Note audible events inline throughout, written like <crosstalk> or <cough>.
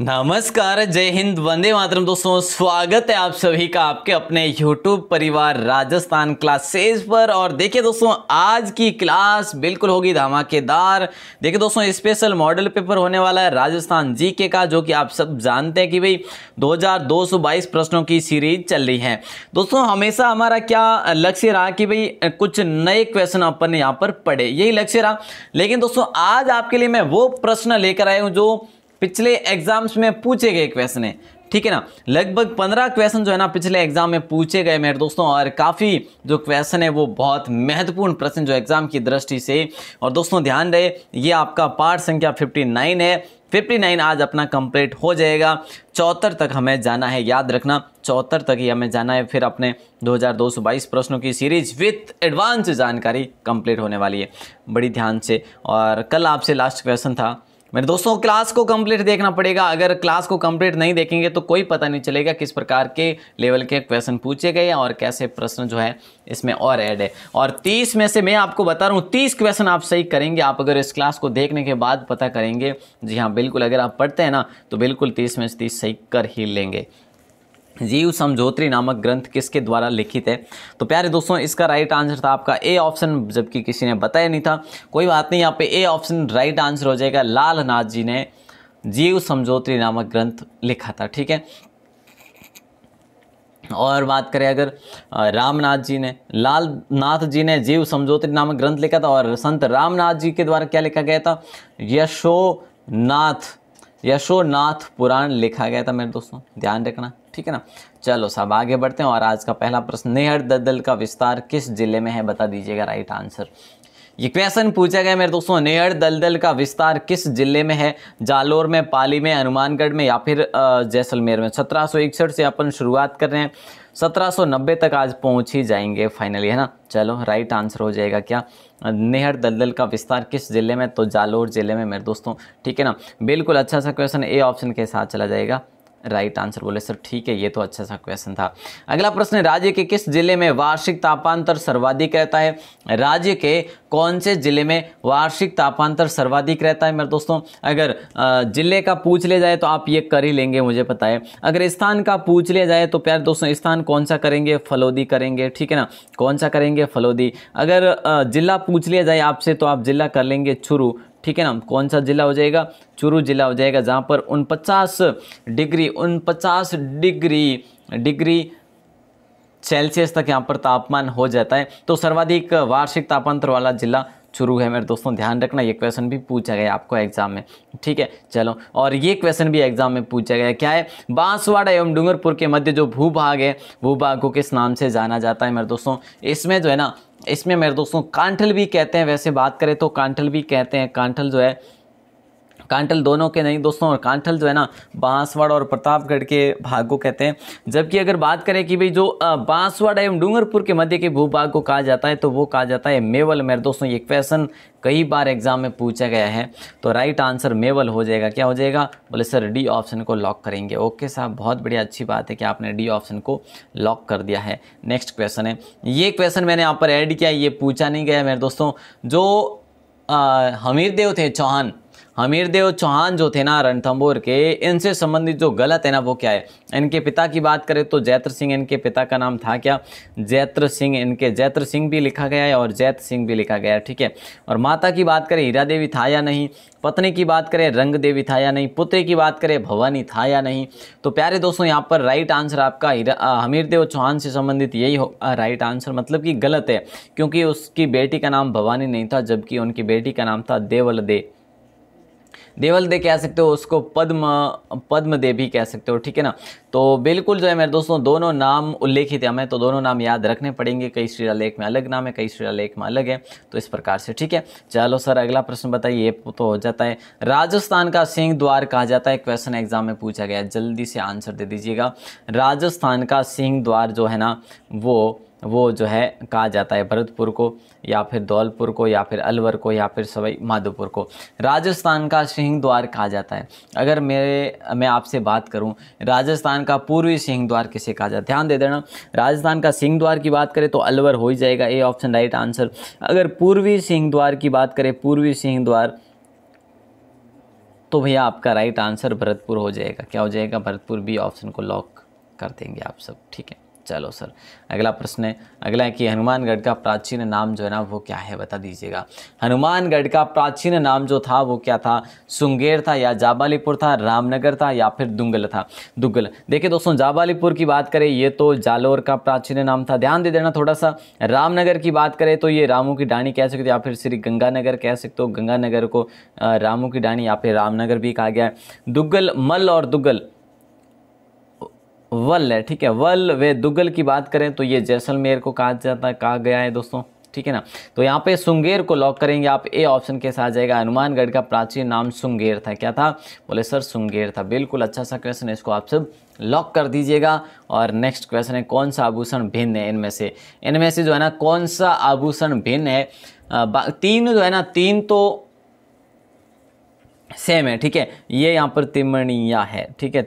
नमस्कार जय हिंद वंदे मातरम दोस्तों स्वागत है आप सभी का आपके अपने YouTube परिवार राजस्थान क्लासेस पर और देखिए दोस्तों आज की क्लास बिल्कुल होगी धमाकेदार देखिए दोस्तों स्पेशल मॉडल पेपर होने वाला है राजस्थान जीके का जो कि आप सब जानते हैं कि भाई 2222 प्रश्नों की सीरीज चल रही है दोस्तों हमेशा हमारा क्या लक्ष्य रहा कि भाई कुछ नए क्वेश्चन अपन यहाँ पर पढ़े यही लक्ष्य रहा लेकिन दोस्तों आज आपके लिए मैं वो प्रश्न लेकर आया हूँ जो पिछले एग्जाम्स में पूछे गए क्वेश्चन है ठीक है ना लगभग पंद्रह क्वेश्चन जो है ना पिछले एग्जाम में पूछे गए मेरे दोस्तों और काफ़ी जो क्वेश्चन है वो बहुत महत्वपूर्ण प्रश्न जो एग्जाम की दृष्टि से और दोस्तों ध्यान रहे ये आपका पार्ट संख्या फिफ्टी नाइन है 59 आज अपना कंप्लीट हो जाएगा चौहत्तर तक हमें जाना है याद रखना चौहत्तर तक ही हमें जाना है फिर अपने 2222 प्रश्नों की सीरीज विथ एडवांस जानकारी कंप्लीट होने वाली है बड़ी ध्यान से और कल आपसे लास्ट क्वेश्चन था मेरे दोस्तों क्लास को कंप्लीट देखना पड़ेगा अगर क्लास को कंप्लीट नहीं देखेंगे तो कोई पता नहीं चलेगा किस प्रकार के लेवल के क्वेश्चन पूछे गए और कैसे प्रश्न जो है इसमें और ऐड है और तीस में से मैं आपको बता रहा हूँ तीस क्वेश्चन आप सही करेंगे आप अगर इस क्लास को देखने के बाद पता करेंगे जी हाँ बिल्कुल अगर आप पढ़ते हैं ना तो बिल्कुल तीस में से तीस सही कर ही लेंगे जीव समझोत्री नामक ग्रंथ किसके द्वारा लिखित है तो प्यारे दोस्तों इसका राइट आंसर था आपका ए ऑप्शन जबकि किसी ने बताया नहीं था कोई बात नहीं यहाँ पे ए ऑप्शन राइट आंसर हो जाएगा लाल नाथ जी ने जीव समझोत्री नामक ग्रंथ लिखा था ठीक है और बात करें अगर रामनाथ जी ने लाल नाथ जी ने जीव समझोत्री नामक ग्रंथ लिखा था और संत रामनाथ जी के द्वारा क्या लिखा गया था यशोनाथ यशोनाथ पुराण लिखा गया था मेरे दोस्तों ध्यान रखना ठीक है ना चलो सब आगे बढ़ते हैं और आज का पहला प्रश्न नेहर ददल का विस्तार किस जिले में है बता दीजिएगा राइट आंसर ये क्वेश्चन पूछा गया मेरे दोस्तों नेहर दलदल का विस्तार किस जिले में है जालोर में पाली में हनुमानगढ़ में या फिर जैसलमेर में सत्रह से अपन शुरुआत कर रहे हैं 1790 तक आज पहुंच ही जाएंगे फाइनली है ना चलो राइट आंसर हो जाएगा क्या नेहर दलदल का विस्तार किस जिले में तो जालोर जिले में मेरे दोस्तों ठीक है ना बिल्कुल अच्छा सा क्वेश्चन ए ऑप्शन के साथ चला जाएगा राइट आंसर बोले सर ठीक है ये तो अच्छा सा क्वेश्चन था अगला प्रश्न राज्य के किस जिले में वार्षिक तापांतर सर्वाधिक रहता है राज्य के कौन से जिले में वार्षिक तापांतर सर्वाधिक रहता है मेरे दोस्तों अगर जिले का पूछ लिया जाए तो आप ये कर ही लेंगे मुझे पता है अगर स्थान का पूछ लिया जाए तो प्यार दोस्तों स्थान कौन सा करेंगे फलोदी करेंगे ठीक है ना कौन सा करेंगे फलोदी अगर जिला पूछ लिया जाए आपसे तो आप जिला कर लेंगे चुरू ठीक है ना कौन सा ज़िला हो जाएगा चुरू ज़िला हो जाएगा जहाँ पर उन पचास डिग्री उन पचास डिग्री डिग्री सेल्सियस तक यहाँ पर तापमान हो जाता है तो सर्वाधिक वार्षिक तापांतर वाला ज़िला शुरू है मेरे दोस्तों ध्यान रखना ये क्वेश्चन भी पूछा गया आपको एग्जाम में ठीक है चलो और ये क्वेश्चन भी एग्जाम में पूछा गया क्या है बांसवाड़ा एवं डूंगरपुर के मध्य जो भूभाग है भूभाग को किस नाम से जाना जाता है मेरे दोस्तों इसमें जो है ना इसमें मेरे दोस्तों कांठल भी कहते हैं वैसे बात करें तो कांठल भी कहते हैं कांठल जो है कांटल दोनों के नहीं दोस्तों और कांटल जो है ना बांसवाड़ और प्रतापगढ़ के भाग को कहते हैं जबकि अगर बात करें कि भाई जो बांसवाड़ा एवं डूंगरपुर के मध्य के भूभाग को कहा जाता है तो वो कहा जाता है मेवल मेर दोस्तों ये क्वेश्चन कई बार एग्जाम में पूछा गया है तो राइट आंसर मेवल हो जाएगा क्या हो जाएगा बोले सर डी ऑप्शन को लॉक करेंगे ओके साहब बहुत बढ़िया अच्छी बात है कि आपने डी ऑप्शन को लॉक कर दिया है नेक्स्ट क्वेश्चन है ये क्वेश्चन मैंने यहाँ पर ऐड किया ये पूछा नहीं गया मेरे दोस्तों जो हमीर देव थे चौहान हमीर देव चौहान जो थे ना रणथम्बोर के इनसे संबंधित जो गलत है ना वो क्या है इनके पिता की बात करें तो जैत्र सिंह इनके पिता का नाम था क्या जैत्र सिंह इनके जैत्र सिंह भी लिखा गया है और जैत सिंह भी लिखा गया है ठीक है और माता की बात करें हीरा देवी था या नहीं पत्नी की बात करें रंग देवी था या नहीं पुत्र की बात करें भवानी था या नहीं तो प्यारे दोस्तों यहाँ पर राइट आंसर आपका हमीर देव चौहान से संबंधित यही हो राइट आंसर मतलब कि गलत है क्योंकि उसकी बेटी का नाम भवानी नहीं था जबकि उनकी बेटी का नाम था देवल दे देवल दे कह सकते हो उसको पद्म पद्म दे भी कह सकते हो ठीक है ना तो बिल्कुल जो है मेरे दोस्तों दोनों नाम उल्लेखित है हमें तो दोनों नाम याद रखने पड़ेंगे कई श्रीलालेख में अलग नाम है कई श्रीलेख में अलग है तो इस प्रकार से ठीक है चलो सर अगला प्रश्न बताइए ये तो हो जाता है राजस्थान का सिंह द्वार कहा जाता है क्वेश्चन एग्जाम में पूछा गया जल्दी से आंसर दे दीजिएगा राजस्थान का सिंह द्वार जो है ना वो वो जो है कहा जाता है भरतपुर को या फिर धौलपुर को या फिर अलवर को या फिर सवाई माधोपुर को राजस्थान का सिंह द्वार कहा जाता है अगर मेरे मैं आपसे बात करूं राजस्थान का पूर्वी सिंह द्वार किसे कहा जाता है ध्यान दे देना राजस्थान का सिंह द्वार की बात करें तो अलवर हो ही जाएगा ए ऑप्शन राइट आंसर अगर पूर्वी सिंह द्वार की बात करें पूर्वी सिंह द्वार तो भैया आपका राइट आंसर भरतपुर हो जाएगा क्या हो जाएगा भरतपुर बी ऑप्शन को लॉक कर देंगे आप सब ठीक है चलो सर अगला प्रश्न है अगला है कि हनुमानगढ़ का प्राचीन नाम जो है ना वो क्या है बता दीजिएगा हनुमानगढ़ का प्राचीन नाम जो था वो क्या था सुंगेर था या जाबालीपुर था रामनगर था या फिर दुंगल था दुग्गल देखिए दोस्तों जाबालीपुर की बात करें ये तो जालोर का प्राचीन नाम था ध्यान दे देना थोड़ा सा रामनगर की बात करें तो ये रामू की डाणी कह सकते हो या फिर श्री गंगानगर कह सकते हो गंगानगर को रामू की डाणी या फिर रामनगर भी कहा गया है दुग्गल मल और दुग्गल वल है ठीक है वल वे दुगल की बात करें तो ये जैसलमेर को कहा जाता है कहा गया है दोस्तों ठीक है ना तो यहाँ पे सुंगेर को लॉक करेंगे आप ए ऑप्शन के साथ जाएगा हनुमानगढ़ का प्राचीन नाम सुंगेर था क्या था बोले सर सुंगेर था बिल्कुल अच्छा सा क्वेश्चन है इसको आप सब लॉक कर दीजिएगा और नेक्स्ट क्वेश्चन है कौन सा आभूषण भिन्न है इनमें से इनमें से जो है ना कौन सा आभूषण भिन्न है तीन जो है ना तीन तो सेम है ठीक है ये यहाँ पर तिमणिया है ठीक है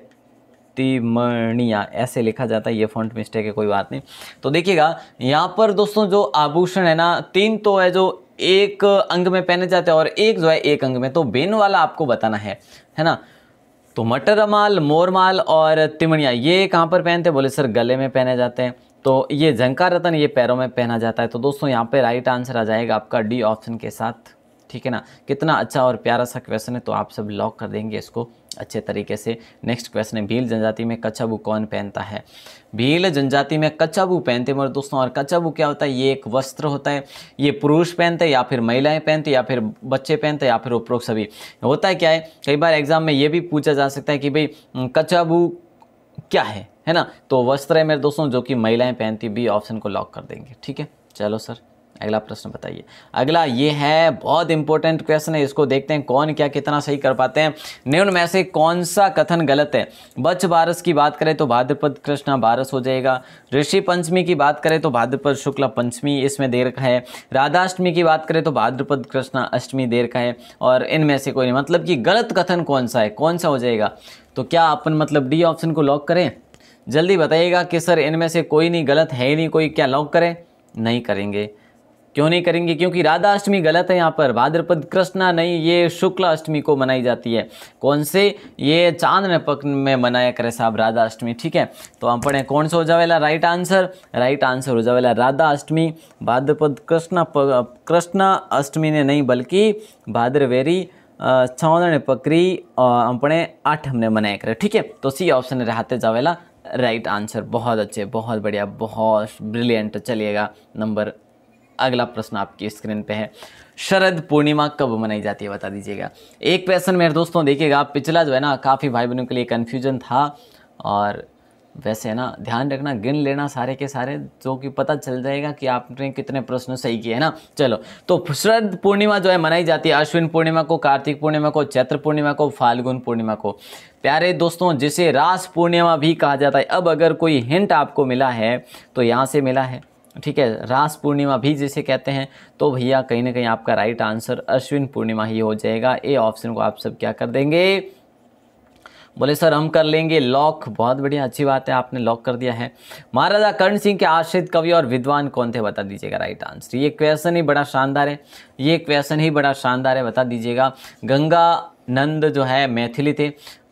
मणिया ऐसे लिखा जाता है ये फॉन्ट मिस्टेक है कोई बात नहीं तो देखिएगा यहाँ पर दोस्तों जो आभूषण है ना तीन तो है जो एक अंग में पहने जाते हैं और एक जो है एक अंग में तो बेन वाला आपको बताना है है ना तो मटरमाल मोरमाल और तिमणिया ये कहाँ पर पहनते बोले सर गले में पहने जाते हैं तो ये झंकार रतन ये पैरों में पहना जाता है तो दोस्तों यहाँ पे राइट आंसर आ जाएगा आपका डी ऑप्शन के साथ ठीक है ना कितना अच्छा और प्यारा सा क्वेश्चन है तो आप सब लॉक कर देंगे इसको अच्छे तरीके से नेक्स्ट क्वेश्चन है भील जनजाति में कच्छाबू कौन पहनता है भील जनजाति में कच्छाबू पहनते हैं मेरे दोस्तों और कच्छाबू क्या होता है ये एक वस्त्र होता है ये पुरुष पहनते हैं या फिर महिलाएं पहनते या फिर बच्चे पहनते या फिर उपरोक्त सभी होता है क्या है कई बार एग्जाम में ये भी पूछा जा सकता है कि भाई कच्छाबू क्या है है ना तो वस्त्र है मेरे दोस्तों जो कि महिलाएं पहनती बी ऑप्शन को लॉक कर देंगे ठीक है चलो सर अगला प्रश्न बताइए अगला ये है बहुत इंपॉर्टेंट क्वेश्चन है इसको देखते हैं कौन क्या कितना सही कर पाते हैं निम्न में से कौन सा कथन गलत है बच बारस की बात करें तो भाद्रपद कृष्णा बारस हो जाएगा ऋषि पंचमी की बात करें तो भाद्रपद शुक्ल पंचमी इसमें देर का है राधाष्टमी की बात करें तो भाद्रपद कृष्णा अष्टमी देर का है और इनमें से कोई नहीं मतलब कि गलत कथन कौन सा है कौन सा हो जाएगा तो क्या अपन मतलब डी ऑप्शन को लॉक करें जल्दी बताइएगा कि सर इनमें से कोई नहीं गलत है ही नहीं कोई क्या लॉक करें नहीं करेंगे क्यों नहीं करेंगे क्योंकि राधा अष्टमी गलत है यहाँ पर भाद्रपद कृष्णा नहीं ये शुक्ला अष्टमी को मनाई जाती है कौन से ये चांद पक में मनाया करे साहब राधा अष्टमी ठीक है तो हम पढ़े कौन सा हो जावेला राइट आंसर राइट आंसर हो जावेला राधा अष्टमी भाद्रपद कृष्णा कृष्णा अष्टमी ने नहीं बल्कि भाद्रवेरी ने पकड़ी अपने आठ हमने मनाया करे ठीक है तो सी ऑप्शन रहते जावेला राइट आंसर बहुत अच्छे बहुत बढ़िया बहुत ब्रिलियंट चलिएगा नंबर अगला प्रश्न आपकी स्क्रीन पे है शरद पूर्णिमा कब मनाई जाती है बता दीजिएगा एक क्वेश्चन मेरे दोस्तों देखिएगा पिछला जो है ना काफ़ी भाई बहनों के लिए कन्फ्यूजन था और वैसे है ना ध्यान रखना गिन लेना सारे के सारे जो कि पता चल जाएगा कि आपने कितने प्रश्न सही किए है ना चलो तो शरद पूर्णिमा जो है मनाई जाती है अश्विन पूर्णिमा को कार्तिक पूर्णिमा को चैत्र पूर्णिमा को फाल्गुन पूर्णिमा को प्यारे दोस्तों जिसे रास पूर्णिमा भी कहा जाता है अब अगर कोई हिंट आपको मिला है तो यहाँ से मिला है ठीक है रास पूर्णिमा भी जिसे कहते हैं तो भैया कहीं ना कहीं आपका राइट आंसर अश्विन पूर्णिमा ही हो जाएगा ए ऑप्शन को आप सब क्या कर देंगे बोले सर हम कर लेंगे लॉक बहुत बढ़िया अच्छी बात है आपने लॉक कर दिया है महाराजा कर्ण सिंह के आश्रित कवि और विद्वान कौन थे बता दीजिएगा राइट आंसर ये क्वेश्चन ही बड़ा शानदार है ये क्वेश्चन ही बड़ा शानदार है बता दीजिएगा गंगा नंद जो है मैथिली थे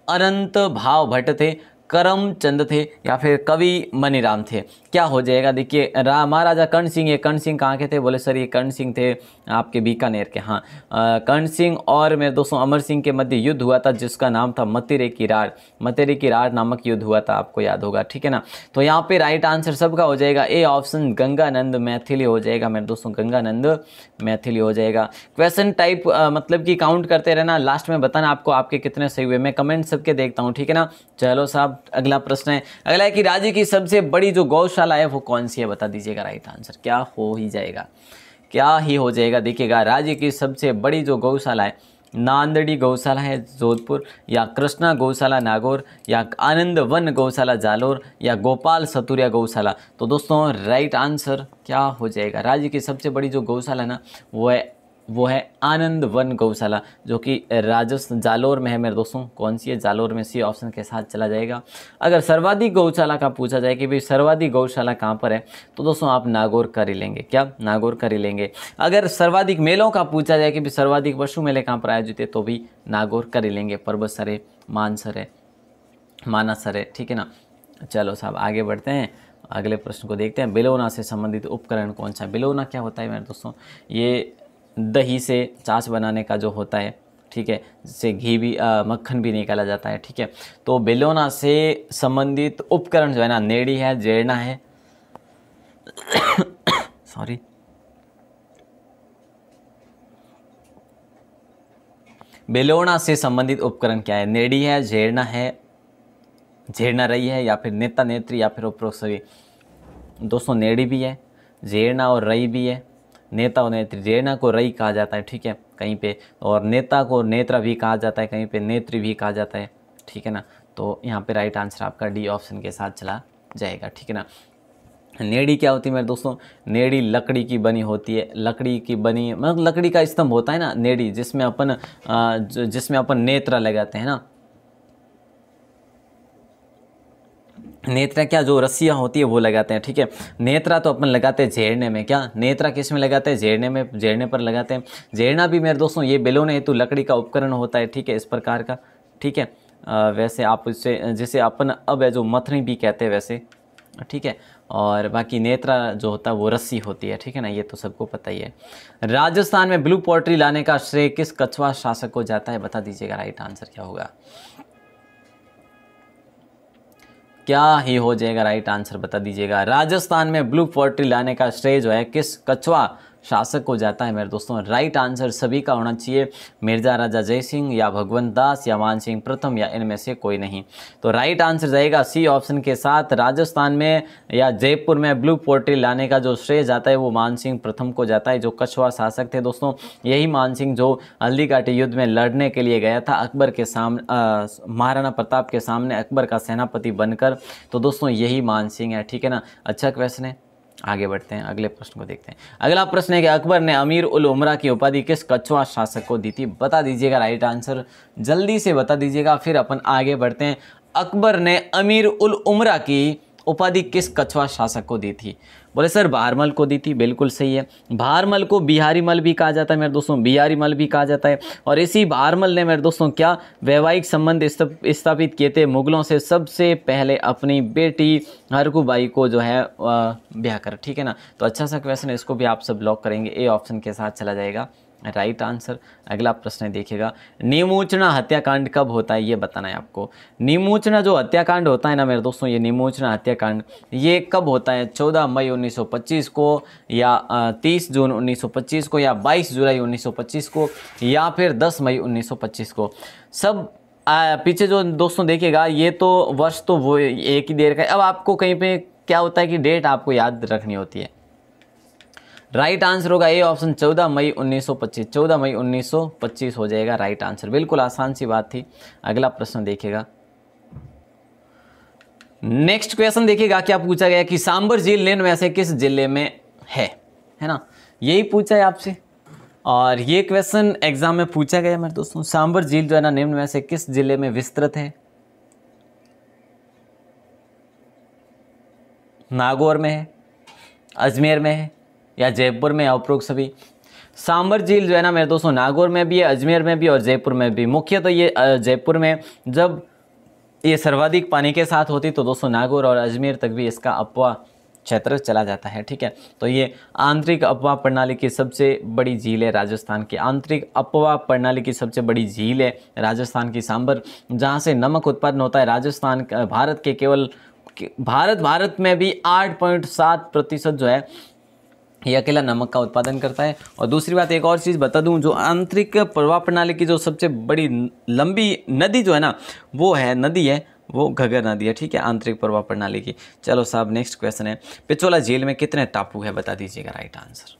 अनंत भाव भट्ट थे करमचंद थे या फिर कवि मनीराम थे क्या हो जाएगा देखिए रा महाराजा कर्ण सिंह ये कर्ण सिंह कहाँ के थे बोले सर ये कर्ण सिंह थे आपके बीकानेर के हाँ कर्ण सिंह और मेरे दोस्तों अमर सिंह के मध्य युद्ध हुआ था जिसका नाम था मतेरे की रार मतेरे की रार नामक युद्ध हुआ था आपको याद होगा ठीक है ना तो यहाँ पे राइट आंसर सबका हो जाएगा ए ऑप्शन गंगानंद मैथिली हो जाएगा मेरे दोस्तों गंगानंद मैथिली हो जाएगा क्वेश्चन टाइप मतलब कि काउंट करते रहना लास्ट में बताना आपको आपके कितने सही हुए मैं कमेंट सबके देखता हूँ ठीक है ना चलो साहब अगला प्रश्न है अगला है कि राज्य की सबसे बड़ी जो गौशाला है वो कौन सी है बता दीजिएगा राइट आंसर क्या हो ही जाएगा क्या ही हो जाएगा देखिएगा राज्य की सबसे बड़ी जो गौशाला है नांदड़ी गौशाला है जोधपुर या कृष्णा गौशाला नागौर या आनंद वन गौशाला जालोर या गोपाल सतुरिया गौशाला तो दोस्तों राइट आंसर क्या हो जाएगा राज्य की सबसे बड़ी जो गौशाला है ना वो है वो है आनंद वन गौशाला जो कि राजस्थ जालोर में है मेरे दोस्तों कौन सी है जालोर में सी ऑप्शन के साथ चला जाएगा अगर सर्वाधिक गौशाला का पूछा जाए कि भाई सर्वाधिक गौशाला कहाँ पर है तो दोस्तों आप नागौर कर ही लेंगे क्या नागौर कर ही लेंगे अगर सर्वाधिक मेलों का पूछा जाए कि भाई सर्वाधिक पशु मेले कहाँ पर आयोजित है तो भी नागौर कर ही लेंगे पर्वत सर है मानसर है मानासर है ठीक है ना चलो साहब आगे बढ़ते हैं अगले प्रश्न को देखते हैं बिलोना से संबंधित उपकरण कौन सा बिलोना क्या होता है मेरे दोस्तों ये दही से चाच बनाने का जो होता है ठीक है जिससे घी भी आ, मक्खन भी निकाला जाता है ठीक है तो बेलोना से संबंधित उपकरण जो है ना नेड़ी है जेड़ना है <coughs> सॉरी बेलोना से संबंधित उपकरण क्या है नेड़ी है झेड़ना है झेड़ना रही है या फिर नेता नेत्री या फिर उपरोक्त सभी दोस्तों नेड़ी भी है झेड़ना और रई भी है नेता और नेत्री रेणा को रई कहा जाता है ठीक है कहीं पे और नेता को नेत्र भी कहा जाता है कहीं पे नेत्री भी कहा जाता है ठीक है ना तो यहाँ पे राइट आंसर आपका डी ऑप्शन के साथ चला जाएगा ठीक है ना नेड़ी क्या होती है मेरे दोस्तों नेड़ी लकड़ी की बनी होती है लकड़ी की बनी मतलब लकड़ी का स्तंभ होता है ना नेड़ी जिसमें अपन जिसमें अपन नेत्र लगाते हैं ना नेत्रा क्या जो रस्सियाँ होती है वो लगाते हैं ठीक है नेत्रा तो अपन लगाते हैं झेड़ने में क्या नेत्रा किस में लगाते हैं झेड़ने में झेड़ने पर लगाते हैं झेड़ना भी मेरे दोस्तों ये बेलोने हेतु लकड़ी का उपकरण होता है ठीक है इस प्रकार का ठीक है वैसे आप उससे जिसे अपन अब है जो मथनी भी कहते हैं वैसे ठीक है और बाकी नेत्रा जो होता है वो रस्सी होती है ठीक है ना ये तो सबको पता ही है राजस्थान में ब्लू पोल्ट्री लाने का श्रेय किस कछवा शासक को जाता है बता दीजिएगा राइट आंसर क्या होगा क्या ही हो जाएगा राइट आंसर बता दीजिएगा राजस्थान में ब्लू पोल्ट्री लाने का श्रेय जो है किस कछवा शासक हो जाता है मेरे दोस्तों राइट आंसर सभी का होना चाहिए मिर्जा राजा जय सिंह या भगवंत दास या मान सिंह प्रथम या इनमें से कोई नहीं तो राइट आंसर जाएगा सी ऑप्शन के साथ राजस्थान में या जयपुर में ब्लू पोर्ट्री लाने का जो श्रेय जाता है वो मान सिंह प्रथम को जाता है जो कछवा शासक थे दोस्तों यही मान सिंह जो हल्दीघाटी युद्ध में लड़ने के लिए गया था अकबर के सामने महाराणा प्रताप के सामने अकबर का सेनापति बनकर तो दोस्तों यही मान सिंह है ठीक है ना अच्छा क्वेश्चन है आगे बढ़ते हैं अगले प्रश्न को देखते हैं अगला प्रश्न है कि अकबर ने अमीर उल उमरा की उपाधि किस कछुआ शासक को दी थी बता दीजिएगा राइट आंसर जल्दी से बता दीजिएगा फिर अपन आगे बढ़ते हैं अकबर ने अमीर उल उमरा की उपाधि किस कछुआ शासक को दी थी बोले सर भारमल को दी थी बिल्कुल सही है भारमल को बिहारी मल भी कहा जाता है मेरे दोस्तों बिहारी मल भी कहा जाता है और इसी भारमल ने मेरे दोस्तों क्या वैवाहिक संबंध स्थापित किए थे मुगलों से सबसे पहले अपनी बेटी हरकूबाई को जो है ब्याह कर ठीक है ना तो अच्छा सा क्वेश्चन है इसको भी आप सब लॉक करेंगे ए ऑप्शन के साथ चला जाएगा राइट आंसर अगला प्रश्न देखिएगा निमोचना हत्याकांड कब होता है ये बताना है आपको निमोचना जो हत्याकांड होता है ना मेरे दोस्तों ये निमोचना हत्याकांड ये कब होता है 14 मई 1925 को या 30 जून 1925 को या 22 जुलाई 1925 को या फिर 10 मई 1925 को सब आ, पीछे जो दोस्तों देखिएगा ये तो वर्ष तो वो एक ही देर का अब आपको कहीं पर क्या होता है कि डेट आपको याद रखनी होती है राइट आंसर होगा ए ऑप्शन 14 मई 1925 14 मई 1925 हो जाएगा राइट आंसर बिल्कुल आसान सी बात थी अगला प्रश्न देखिएगा नेक्स्ट क्वेश्चन देखिएगा क्या पूछा गया कि सांबर झील लेन में से किस जिले में है है ना यही पूछा है आपसे और ये क्वेश्चन एग्जाम में पूछा गया मेरे दोस्तों सांबर झील जो है ना निम्न में से किस जिले में विस्तृत है नागौर में है अजमेर में है या जयपुर में उपरोक्त सभी सांबर झील जो है ना मेरे दोस्तों नागौर में भी है अजमेर में भी और जयपुर में भी मुख्य तो ये जयपुर में जब ये सर्वाधिक पानी के साथ होती तो दोस्तों नागौर और अजमेर तक भी इसका अपवा क्षेत्र चला जाता है ठीक है तो ये आंतरिक अपवा प्रणाली की सबसे बड़ी झील है राजस्थान की आंतरिक अपवा प्रणाली की सबसे बड़ी झील है राजस्थान की सांबर जहाँ से नमक उत्पादन होता है राजस्थान भारत के केवल भारत भारत में भी सात प्रतिशत जो है ये अकेला नमक का उत्पादन करता है और दूसरी बात एक और चीज़ बता दूं जो आंतरिक प्रवाह प्रणाली की जो सबसे बड़ी लंबी नदी जो है ना वो है नदी है वो घगर नदी है ठीक है आंतरिक प्रवाह प्रणाली की चलो साहब नेक्स्ट क्वेश्चन है पिचोला झील में कितने टापू है बता दीजिएगा राइट आंसर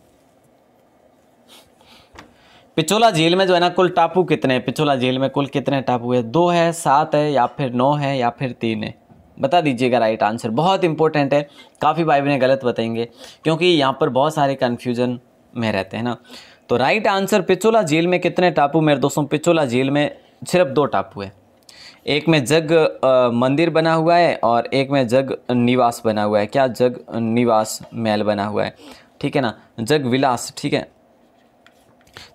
पिचोला झील में जो है ना कुल टापू कितने हैं पिचोला झील में कुल कितने टापू है दो है सात है या फिर नौ है या फिर तीन है बता दीजिएगा राइट आंसर बहुत इंपॉर्टेंट है काफ़ी भाई बहने गलत बताएंगे क्योंकि यहाँ पर बहुत सारे कन्फ्यूजन में रहते हैं ना तो राइट आंसर पिचोला झील में कितने टापू मेरे दोस्तों पिचोला झील में सिर्फ दो टापू है एक में जग मंदिर बना हुआ है और एक में जग निवास बना हुआ है क्या जग निवास महल बना हुआ है ठीक है ना जग विलास ठीक है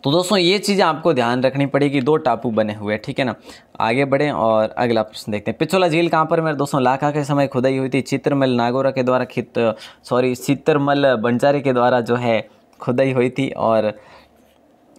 तो दोस्तों ये चीज़ें आपको ध्यान रखनी पड़ेगी दो टापू बने हुए हैं ठीक है ना आगे बढ़ें और अगला प्रश्न देखते हैं पिछोला झील कहाँ पर मेरे दोस्तों लाखा के समय खुदाई हुई थी चित्रमल नागोरा के द्वारा खित सॉरी चित्रमल बंजारे के द्वारा जो है खुदाई हुई थी और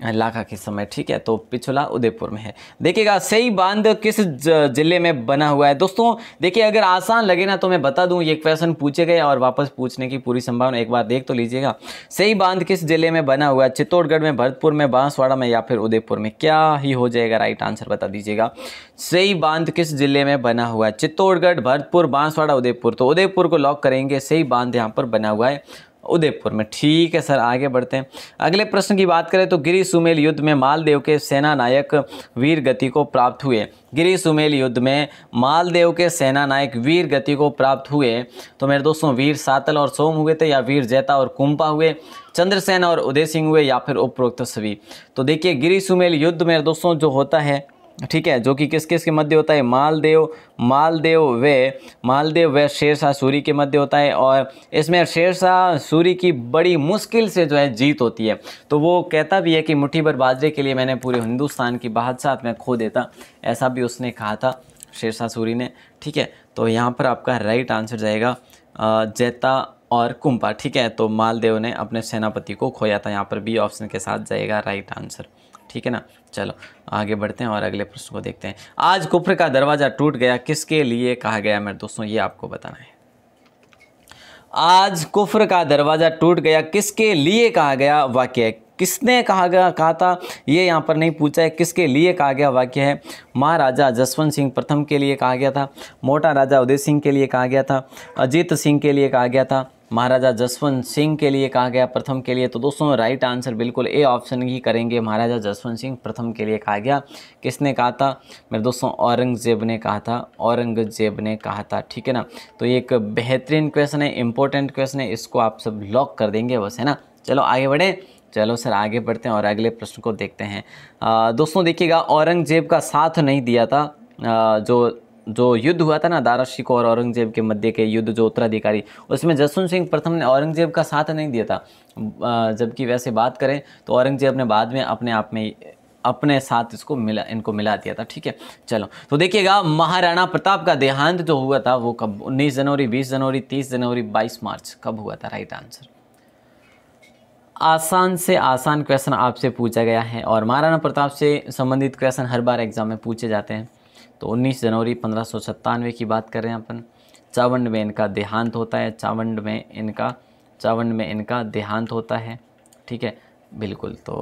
लाखा के समय ठीक है तो पिछला उदयपुर में है देखिएगा सही बांध किस जिले में बना हुआ है दोस्तों देखिए अगर आसान लगे ना तो मैं बता दूं ये क्वेश्चन पूछे गए और वापस पूछने की पूरी संभावना एक बार देख तो लीजिएगा सही बांध किस जिले में बना हुआ है चित्तौड़गढ़ में भरतपुर में बांसवाड़ा में या फिर उदयपुर में क्या ही हो जाएगा राइट आंसर बता दीजिएगा सही बांध किस जिले में बना हुआ है चित्तौड़गढ़ भरतपुर बांसवाड़ा उदयपुर तो उदयपुर को लॉक करेंगे सही बांध यहाँ पर बना हुआ है उदयपुर में ठीक है सर आगे बढ़ते हैं अगले प्रश्न की बात करें तो गिरी सुमेल युद्ध में मालदेव के सेना नायक वीर गति को प्राप्त हुए गिरी सुमेल युद्ध में मालदेव के सेना नायक वीर गति को प्राप्त हुए तो मेरे दोस्तों वीर सातल और सोम हुए थे या वीर जैता और कुंपा हुए चंद्रसेन और उदय सिंह हुए या फिर उपरोक्त सभी तो देखिए गिरी सुमेल युद्ध मेरे दोस्तों जो होता है ठीक है जो कि किस किस के मध्य होता है मालदेव मालदेव वे मालदेव वे शेरशाह सूरी के मध्य होता है और इसमें शेरशाह सूरी की बड़ी मुश्किल से जो है जीत होती है तो वो कहता भी है कि मुठ्ठी भर बाजरे के लिए मैंने पूरे हिंदुस्तान की बादशाह में खो देता ऐसा भी उसने कहा था शेरशाह सूरी ने ठीक है तो यहाँ पर आपका राइट आंसर जाएगा जैता और कुंपा ठीक है तो मालदेव ने अपने सेनापति को खोया था यहाँ पर बी ऑप्शन के साथ जाएगा राइट आंसर ठीक है ना चलो आगे बढ़ते हैं और अगले प्रश्न को देखते हैं आज कुफर का दरवाज़ा टूट गया किसके लिए कहा गया मेरे दोस्तों ये आपको बताना है आज कुफर का दरवाज़ा टूट गया किसके लिए कहा गया वाक्य किसने कहा गया कहा था ये यहाँ पर नहीं पूछा है किसके लिए कहा गया वाक्य है महाराजा जसवंत सिंह प्रथम के लिए कहा गया था मोटा राजा उदय सिंह के लिए कहा गया था अजीत सिंह के लिए कहा गया था महाराजा जसवंत सिंह के लिए कहा गया प्रथम के लिए तो दोस्तों राइट आंसर बिल्कुल ए ऑप्शन ही करेंगे महाराजा जसवंत सिंह प्रथम के लिए कहा गया किसने कहा था मेरे दोस्तों औरंगजेब ने कहा था औरंगजेब ने कहा था ठीक है ना तो ये एक बेहतरीन क्वेश्चन है इंपॉर्टेंट क्वेश्चन है इसको आप सब लॉक कर देंगे बस है ना चलो आगे बढ़ें चलो सर आगे बढ़ते हैं और अगले प्रश्न को देखते हैं आ, दोस्तों देखिएगा औरंगजेब का साथ नहीं दिया था आ, जो जो युद्ध हुआ था ना दारा शिको और औरंगजेब के मध्य के युद्ध जो उत्तराधिकारी उसमें जसवंत सिंह प्रथम ने औरंगजेब का साथ नहीं दिया था जबकि वैसे बात करें तो औरंगजेब ने बाद में अपने आप में अपने साथ इसको मिला इनको मिला दिया था ठीक है चलो तो देखिएगा महाराणा प्रताप का देहांत जो हुआ था वो कब 19 जनवरी 20 जनवरी 30 जनवरी 22 मार्च कब हुआ था राइट आंसर आसान से आसान क्वेश्चन आपसे पूछा गया है और महाराणा प्रताप से संबंधित क्वेश्चन हर बार एग्ज़ाम में पूछे जाते हैं तो 19 जनवरी पंद्रह की बात कर रहे हैं अपन चावंड में इनका देहांत होता है चावंड में इनका चावंड में इनका देहांत होता है ठीक है बिल्कुल तो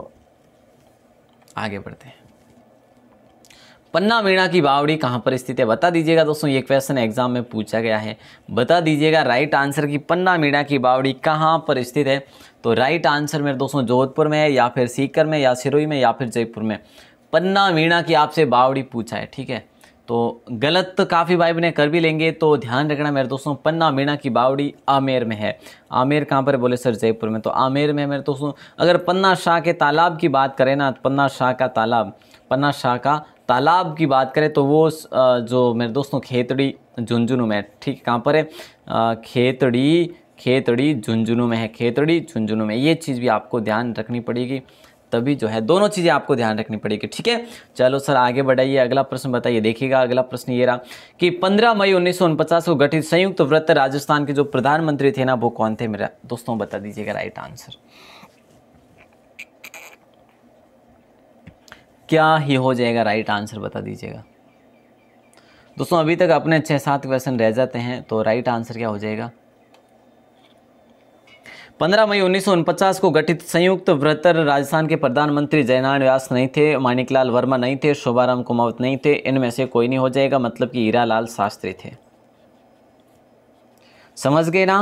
आगे बढ़ते हैं पन्ना मीणा की बावड़ी कहाँ पर स्थित है बता दीजिएगा दोस्तों ये क्वेश्चन एग्जाम में पूछा गया है बता दीजिएगा राइट आंसर की पन्ना मीणा की बावड़ी कहाँ पर स्थित है तो राइट आंसर मेरे दोस्तों जोधपुर में है या फिर सीकर में या सिरोई में या फिर जयपुर में पन्ना मीणा की आपसे बावड़ी पूछा है ठीक है तो गलत तो काफ़ी भाई बने कर भी लेंगे तो ध्यान रखना मेरे दोस्तों पन्ना मीणा की बावड़ी आमेर में है आमेर कहाँ पर बोले सर जयपुर में तो आमेर में मेरे दोस्तों अगर पन्ना शाह के तालाब की बात करें ना तो पन्ना शाह का तालाब पन्ना शाह का तालाब की बात करें तो वो जो मेरे दोस्तों खेतड़ी झुंझुनू में ठीक कहाँ पर है खेतड़ी खेतड़ी झुंझुनू में है खेतड़ी झुंझुनू में ये चीज़ भी आपको ध्यान रखनी पड़ेगी तभी जो है दोनों चीज़ें आपको ध्यान रखनी पड़ेगी ठीक है चलो सर आगे बढ़ाइए अगला प्रश्न बताइए देखिएगा अगला प्रश्न ये रहा कि 15 मई उन्नीस को गठित संयुक्त तो व्रत राजस्थान के जो प्रधानमंत्री थे ना वो कौन थे मेरा दोस्तों बता दीजिएगा राइट आंसर क्या ही हो जाएगा राइट आंसर बता दीजिएगा दोस्तों अभी तक अपने छः सात क्वेश्चन रह जाते हैं तो राइट आंसर क्या हो जाएगा पंद्रह मई उन्नीस को गठित संयुक्त व्रतर राजस्थान के प्रधानमंत्री जयनारायण व्यास नहीं थे माणिकलाल वर्मा नहीं थे शोभाराम कुमावत नहीं थे इनमें से कोई नहीं हो जाएगा मतलब कि हीरा लाल शास्त्री थे समझ गए ना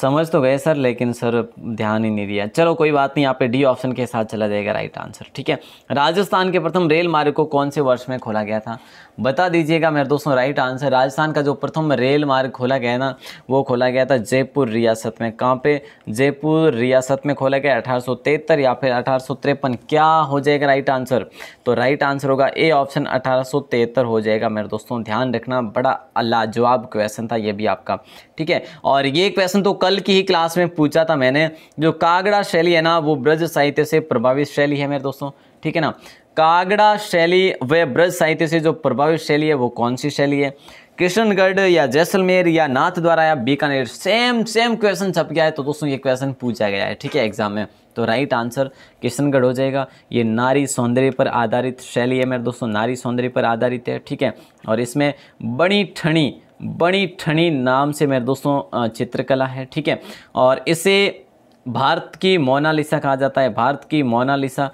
समझ तो गए सर लेकिन सर ध्यान ही नहीं दिया चलो कोई बात नहीं यहाँ पे डी ऑप्शन के साथ चला जाएगा राइट आंसर ठीक है राजस्थान के प्रथम रेल मार्ग को कौन से वर्ष में खोला गया था बता दीजिएगा मेरे दोस्तों राइट आंसर राजस्थान का जो प्रथम रेल मार्ग खोला गया ना वो खोला गया था जयपुर रियासत में कहाँ पे जयपुर रियासत में खोला गया अठारह या फिर अठारह क्या हो जाएगा राइट आंसर तो राइट आंसर होगा ए ऑप्शन अठारह हो जाएगा मेरे दोस्तों ध्यान रखना बड़ा लाजवाब क्वेश्चन था ये भी आपका ठीक है और ये क्वेश्चन तो कल की ही क्लास में पूछा था मैंने जो कागड़ा शैली है ना वो ब्रज साहित्य से प्रभावित शैली है मेरे दोस्तों ठीक है ना कागड़ा शैली व ब्रज साहित्य से जो प्रभावित शैली है वो कौन सी शैली है किशनगढ़ या जैसलमेर या नाथ द्वारा या बीकानेर सेम सेम क्वेश्चन छप गया है तो दोस्तों ये क्वेश्चन पूछा गया है ठीक है एग्जाम में तो राइट आंसर किशनगढ़ हो जाएगा ये नारी सौंदर्य पर आधारित शैली है मेरे दोस्तों नारी सौंदर्य पर आधारित है ठीक है और इसमें बड़ी ठणी बड़ी ठणी नाम से मेरे दोस्तों चित्रकला है ठीक है और इसे भारत की मोनालिसा कहा जाता है भारत की मोनालिसा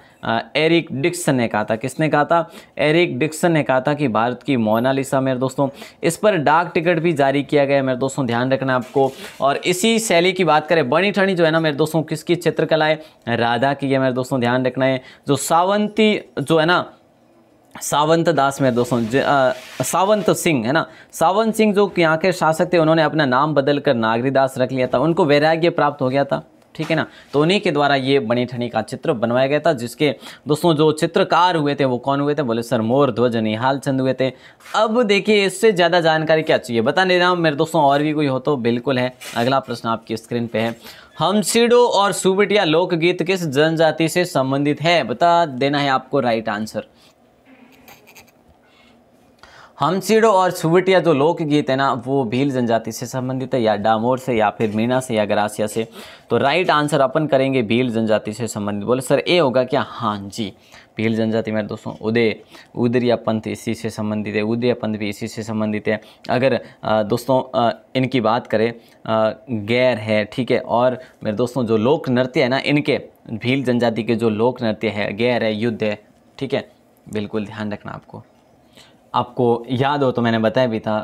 एरिक डिक्सन ने कहा था किसने कहा था एरिक डिक्सन ने कहा था कि भारत की मोनालिसा मेरे दोस्तों इस पर डाक टिकट भी जारी किया गया है मेरे दोस्तों ध्यान रखना आपको और इसी शैली की बात करें बनी ठणी जो है ना मेरे दोस्तों किसकी चित्रकला है राधा की है मेरे दोस्तों ध्यान रखना है जो सावंती जो है ना सावंत दास में दोस्तों सावंत सिंह है ना सावंत सिंह जो यहाँ के शासक थे उन्होंने अपना नाम बदल कर नागरी दास रख लिया था उनको वैराग्य प्राप्त हो गया था ठीक है ना तो उन्हीं के द्वारा ये बनी ठनी का चित्र बनवाया गया था जिसके दोस्तों जो चित्रकार हुए थे वो कौन हुए थे बोले सर मोर ध्वज निहाल चंद हुए थे अब देखिए इससे ज़्यादा जानकारी क्या चाहिए बता नहीं रहा हूँ मेरे दोस्तों और भी कोई हो तो बिल्कुल है अगला प्रश्न आपकी स्क्रीन पर है हमसीडो और सुबिटिया लोकगीत किस जनजाति से संबंधित है बता देना है आपको राइट आंसर हमसीड़ो और सुवटिया जो लोकगीत है ना वो भील जनजाति से संबंधित है या डामोर से या फिर मीना से या ग्रासिया से तो राइट आंसर अपन करेंगे भील जनजाति से संबंधित बोले सर ए होगा क्या हाँ जी भील जनजाति मेरे दोस्तों उदय उदरिया पंथ इसी से संबंधित है उदय पंथ भी इसी से संबंधित है अगर दोस्तों इनकी बात करें गैर है ठीक है और मेरे दोस्तों जो लोक नृत्य है ना इनके भील जनजाति के जो लोक नृत्य है गैर है युद्ध है ठीक है बिल्कुल ध्यान रखना आपको आपको याद हो तो मैंने बताया भी था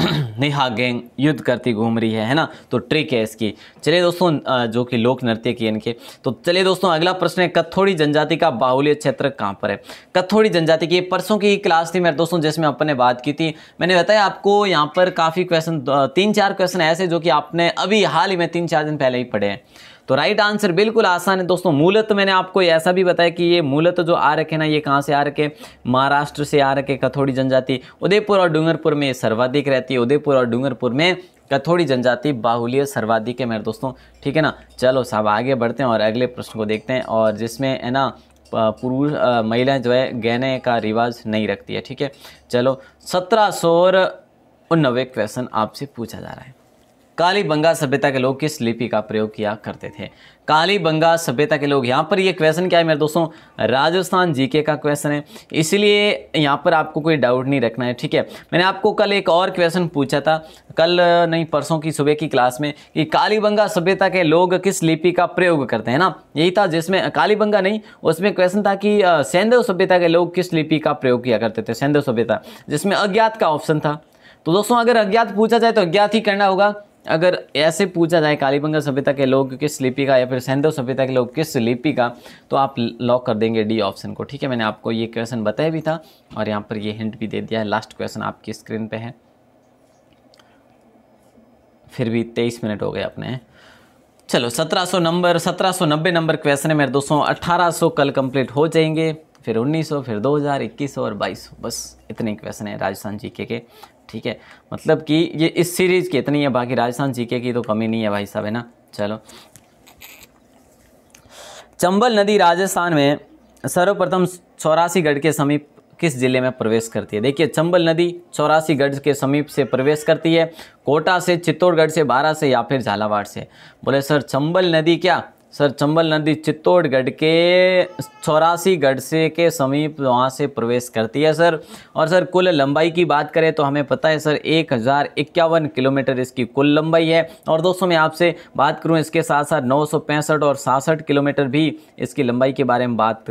<clears throat> नेहा गैंग युद्ध करती घूम रही है है ना तो ट्रिक है इसकी चलिए दोस्तों जो कि लोक नृत्य की इनके तो चलिए दोस्तों अगला प्रश्न है कथोड़ी जनजाति का बाहुल्य क्षेत्र कहाँ पर है कथोड़ी जनजाति की परसों की क्लास थी मेरे दोस्तों जिसमें अपन ने बात की थी मैंने बताया आपको यहाँ पर काफ़ी क्वेश्चन तीन चार क्वेश्चन ऐसे जो कि आपने अभी हाल ही में तीन चार दिन पहले ही पढ़े हैं तो राइट आंसर बिल्कुल आसान है दोस्तों मूलत मैंने आपको ऐसा भी बताया कि ये मूलत जो आ रखे ना ये कहाँ से आ रखे महाराष्ट्र से आ रखे कथोड़ी जनजाति उदयपुर और डूंगरपुर में सर्वाधिक रहती है उदयपुर और डूंगरपुर में कथोड़ी जनजाति बाहुल्य सर्वाधिक है मेरे दोस्तों ठीक है ना चलो साहब आगे बढ़ते हैं और अगले प्रश्न को देखते हैं और जिसमें है ना पुरुष महिलाएं जो है गहने का रिवाज नहीं रखती है ठीक है चलो सत्रह सौ उन्नवे क्वेश्चन आपसे पूछा जा रहा है काली बंगा सभ्यता के लोग किस लिपि का प्रयोग किया करते थे काली बंगा सभ्यता के लोग यहाँ पर ये क्वेश्चन क्या है मेरे दोस्तों राजस्थान जीके का क्वेश्चन है इसलिए यहाँ पर आपको कोई डाउट नहीं रखना है ठीक है मैंने आपको कल एक और क्वेश्चन पूछा था कल नहीं परसों की सुबह की क्लास में कि कालीबंगा सभ्यता के लोग किस लिपि का प्रयोग करते हैं ना यही था जिसमें कालीबंगा नहीं उसमें क्वेश्चन था कि सेंधव सभ्यता के लोग किस लिपि का प्रयोग किया करते थे सैंधव सभ्यता जिसमें अज्ञात का ऑप्शन था तो दोस्तों अगर अज्ञात पूछा जाए तो अज्ञात ही करना होगा अगर ऐसे पूछा जाए कालीबंगा सभ्यता के लोग किस लिपि का या फिर सैंधव सभ्यता के लोग किस लिपि का तो आप लॉक कर देंगे डी ऑप्शन को ठीक है मैंने आपको ये क्वेश्चन बताया भी था और यहाँ पर ये हिंट भी दे दिया है लास्ट क्वेश्चन आपकी स्क्रीन पर है फिर भी तेईस मिनट हो गए अपने चलो सत्रह नंबर सत्रह नंबर क्वेश्चन है मेरे दोस्तों 1800 कल कंप्लीट हो जाएंगे फिर 1900 फिर 2000 2100 और 2200 बस इतने क्वेश्चन हैं राजस्थान जीके के ठीक है मतलब कि ये इस सीरीज़ की इतनी है बाकी राजस्थान जीके की तो कमी नहीं है भाई साहब है ना चलो चंबल नदी राजस्थान में सर्वप्रथम चौरासीगढ़ के समीप किस जिले में प्रवेश करती है देखिए चंबल नदी चौरासीगढ़ के समीप से प्रवेश करती है कोटा से चित्तौड़गढ़ से बारह से या फिर झालावाड़ से बोले सर चंबल नदी क्या सर चंबल नदी चित्तौड़गढ़ के चौरासी गढ़ से के समीप वहाँ से प्रवेश करती है सर और सर कुल लंबाई की बात करें तो हमें पता है सर एक हज़ार इक्यावन किलोमीटर इसकी कुल लंबाई है और दोस्तों मैं आपसे बात करूँ इसके साथ साथ नौ सौ पैंसठ और सासठ किलोमीटर भी इसकी लंबाई के बारे में बात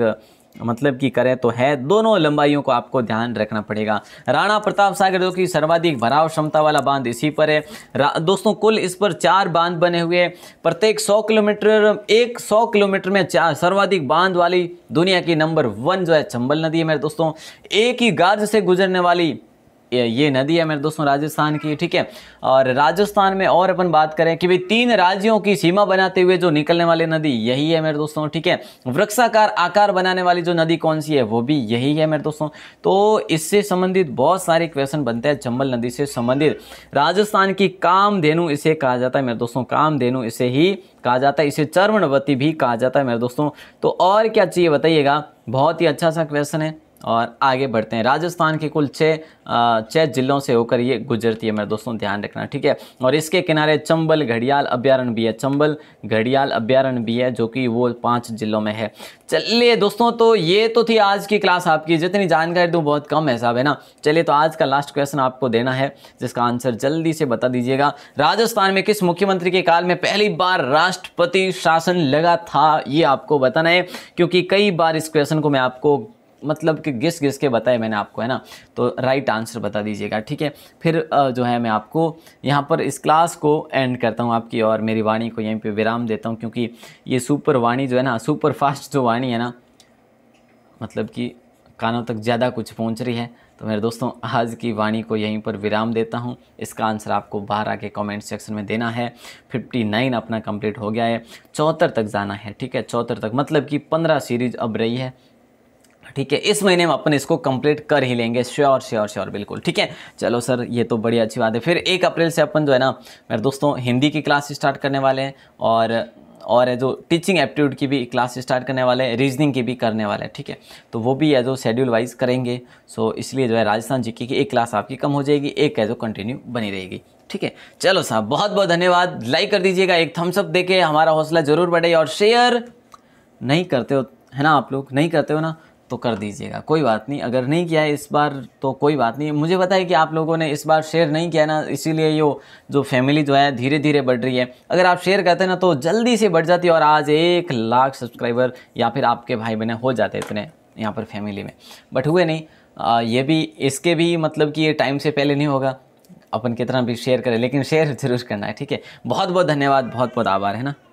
मतलब कि करें तो है दोनों लंबाइयों को आपको ध्यान रखना पड़ेगा राणा प्रताप सागर जो कि सर्वाधिक भराव क्षमता वाला बांध इसी पर है दोस्तों कुल इस पर चार बांध बने हुए हैं प्रत्येक सौ किलोमीटर एक सौ किलोमीटर में चार सर्वाधिक बांध वाली दुनिया की नंबर वन जो है चंबल नदी है मेरे दोस्तों एक ही गाज से गुजरने वाली ये नदी है मेरे दोस्तों राजस्थान की ठीक है और राजस्थान में और अपन बात करें कि भाई तीन राज्यों की सीमा बनाते हुए जो निकलने वाली नदी यही है मेरे दोस्तों ठीक है वृक्षाकार आकार बनाने वाली जो नदी कौन सी है वो भी यही है मेरे दोस्तों तो इससे संबंधित बहुत सारे क्वेश्चन बनते हैं चंबल नदी से संबंधित राजस्थान की काम इसे कहा जाता है मेरे दोस्तों काम इसे ही कहा जाता है इसे चर्मणवती भी कहा जाता है मेरे दोस्तों तो और क्या चाहिए बताइएगा बहुत ही अच्छा सा क्वेश्चन है और आगे बढ़ते हैं राजस्थान के कुल छः छः जिलों से होकर ये गुजरती है मेरे दोस्तों ध्यान रखना ठीक है और इसके किनारे चंबल घड़ियाल अभ्यारण भी है चंबल घड़ियाल अभ्यारण भी है जो कि वो पाँच जिलों में है चलिए दोस्तों तो ये तो थी आज की क्लास आपकी जितनी जानकारी दूँ बहुत कम है साहब है ना चलिए तो आज का लास्ट क्वेश्चन आपको देना है जिसका आंसर जल्दी से बता दीजिएगा राजस्थान में किस मुख्यमंत्री के काल में पहली बार राष्ट्रपति शासन लगा था ये आपको बताना है क्योंकि कई बार इस क्वेश्चन को मैं आपको मतलब कि गिस गिस के बताए मैंने आपको है ना तो राइट आंसर बता दीजिएगा ठीक है फिर जो है मैं आपको यहाँ पर इस क्लास को एंड करता हूँ आपकी और मेरी वाणी को यहीं पर विराम देता हूँ क्योंकि ये सुपर वाणी जो है ना सुपर फास्ट जो वाणी है ना मतलब कि कानों तक ज़्यादा कुछ पहुँच रही है तो मेरे दोस्तों आज की वाणी को यहीं पर विराम देता हूँ इसका आंसर आपको बाहर आके कमेंट सेक्शन में देना है 59 अपना कंप्लीट हो गया है चौहत्तर तक जाना है ठीक है चौहत्तर तक मतलब कि 15 सीरीज अब रही है ठीक है इस महीने में अपन इसको कंप्लीट कर ही लेंगे श्योर श्योर श्योर बिल्कुल ठीक है चलो सर ये तो बड़ी अच्छी बात है फिर एक अप्रैल से अपन जो है ना मेरे दोस्तों हिंदी की क्लास स्टार्ट करने वाले हैं और और जो टीचिंग एप्टीट्यूड की भी क्लास स्टार्ट करने वाले हैं रीजनिंग की भी करने वाले हैं ठीक है तो वो भी है जो शेड्यूल वाइज करेंगे सो इसलिए जो है राजस्थान जीके की एक क्लास आपकी कम हो जाएगी एक है जो कंटिन्यू बनी रहेगी ठीक है चलो साहब बहुत बहुत धन्यवाद लाइक कर दीजिएगा एक थम्सअप दे हमारा हौसला ज़रूर बढ़े और शेयर नहीं करते हो है ना आप लोग नहीं करते हो ना तो कर दीजिएगा कोई बात नहीं अगर नहीं किया है इस बार तो कोई बात नहीं मुझे पता है कि आप लोगों ने इस बार शेयर नहीं किया ना इसीलिए यो जो फैमिली जो है धीरे धीरे बढ़ रही है अगर आप शेयर करते हैं ना तो जल्दी से बढ़ जाती है और आज एक लाख सब्सक्राइबर या फिर आपके भाई बहने हो जाते इतने यहाँ पर फैमिली में बट हुए नहीं आ, ये भी इसके भी मतलब कि ये टाइम से पहले नहीं होगा अपन कितना भी शेयर करें लेकिन शेयर जरूर करना है ठीक है बहुत बहुत धन्यवाद बहुत बहुत आभार है ना